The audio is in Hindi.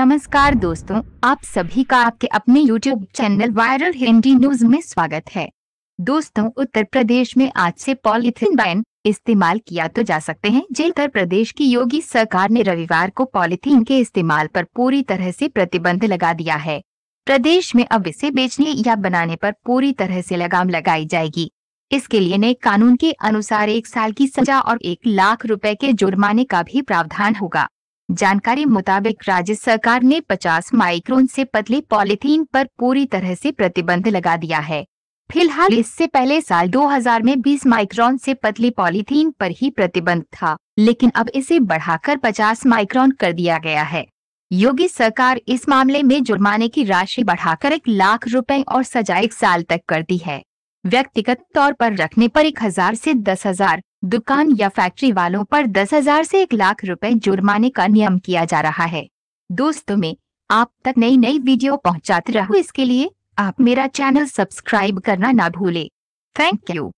नमस्कार दोस्तों आप सभी का आपके अपने YouTube channel viral Hindi news में स्वागत है दोस्तों उत्तर प्रदेश में आज से पॉलिथिन बैन इस्तेमाल किया तो जा सकते हैं जे उत्तर प्रदेश की योगी सरकार ने रविवार को पॉलिथीन के इस्तेमाल पर पूरी तरह से प्रतिबंध लगा दिया है प्रदेश में अब इसे बेचने या बनाने पर पूरी तरह से लगाम लगाई जाएगी इसके लिए नए कानून के अनुसार एक साल की सजा और एक लाख रुपए के जुर्माने का भी प्रावधान होगा जानकारी मुताबिक राज्य सरकार ने 50 माइक्रोन से पतली पॉलीथीन पर पूरी तरह से प्रतिबंध लगा दिया है फिलहाल इससे पहले साल 2000 में 20 माइक्रोन से पतली पॉलीथीन पर ही प्रतिबंध था लेकिन अब इसे बढ़ाकर 50 माइक्रोन कर दिया गया है योगी सरकार इस मामले में जुर्माने की राशि बढ़ाकर एक लाख रुपए और सजा एक साल तक कर दी है व्यक्तिगत तौर पर रखने पर एक हजार से दस हजार दुकान या फैक्ट्री वालों पर दस हजार से एक लाख रुपए जुर्माने का नियम किया जा रहा है दोस्तों में आप तक नई नई वीडियो पहुंचाते रहो इसके लिए आप मेरा चैनल सब्सक्राइब करना ना भूले थैंक यू